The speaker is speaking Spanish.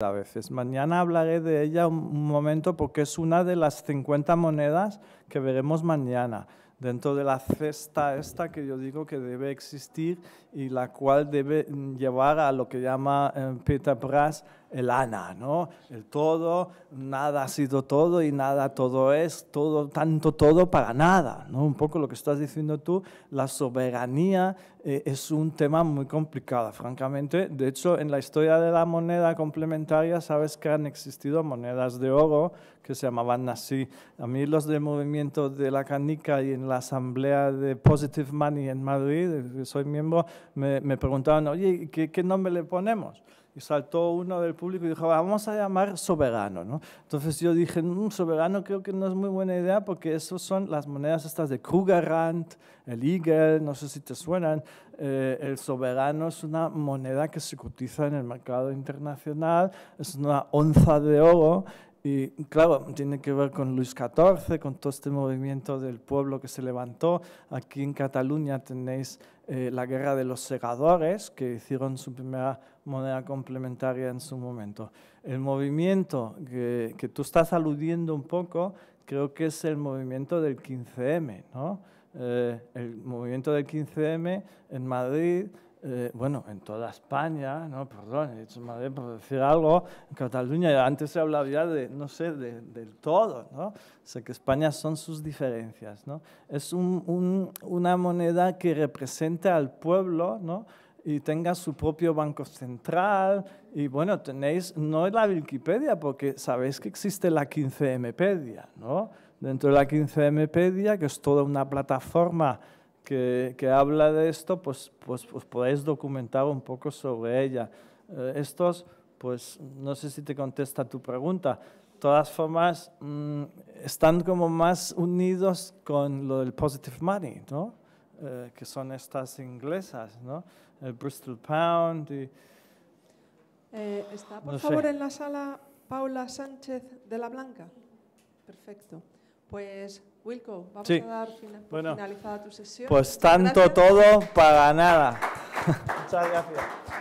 A veces. Mañana hablaré de ella un momento porque es una de las 50 monedas que veremos mañana dentro de la cesta esta que yo digo que debe existir y la cual debe llevar a lo que llama eh, Peter Brass el ana, ¿no? El todo, nada ha sido todo y nada todo es, todo, tanto todo para nada, ¿no? Un poco lo que estás diciendo tú, la soberanía eh, es un tema muy complicado, francamente. De hecho, en la historia de la moneda complementaria, sabes que han existido monedas de oro que se llamaban así. A mí los de movimiento de la canica y en la asamblea de Positive Money en Madrid, soy miembro, me, preguntaban, oye, ¿qué, nombre le ponemos? Y saltó uno del público y dijo, ah, vamos a llamar soberano. ¿no? Entonces yo dije, mm, soberano creo que no es muy buena idea porque esos son las monedas estas de Krugerrand, el Eagle, no sé si te suenan. Eh, el soberano es una moneda que se cotiza en el mercado internacional, es una onza de oro y claro, tiene que ver con Luis XIV, con todo este movimiento del pueblo que se levantó. Aquí en Cataluña tenéis eh, la guerra de los segadores, que hicieron su primera moneda complementaria en su momento. El movimiento que, tú estás aludiendo un poco, creo que es el movimiento del 15M, ¿no? Eh, el movimiento del 15M en Madrid eh, bueno, en toda España, no, perdón, he dicho Madrid por decir algo, en Cataluña, antes se hablaba ya de, no sé, del todo, ¿no? O que España son sus diferencias, ¿no? Es una moneda que representa al pueblo, ¿no? y tenga su propio banco central. Y bueno, tenéis, no es la Wikipedia, porque sabéis que existe la 15Mpedia, ¿no? Dentro de la 15Mpedia, que es toda una plataforma que, habla de esto, pues, pues, pues, podéis documentar un poco sobre ella. Eh, estos, pues no sé si te contesta tu pregunta. De todas formas, mm, están como más unidos con lo del positive money, ¿no? Eh, que son estas inglesas, ¿no? El Bristol Pound y... Eh, ¿Está por favor en la sala Paula Sánchez de la Blanca? Perfecto. Pues Wilco, vamos a dar finalizada tu sesión. Pues tanto todo para nada. Muchas gracias.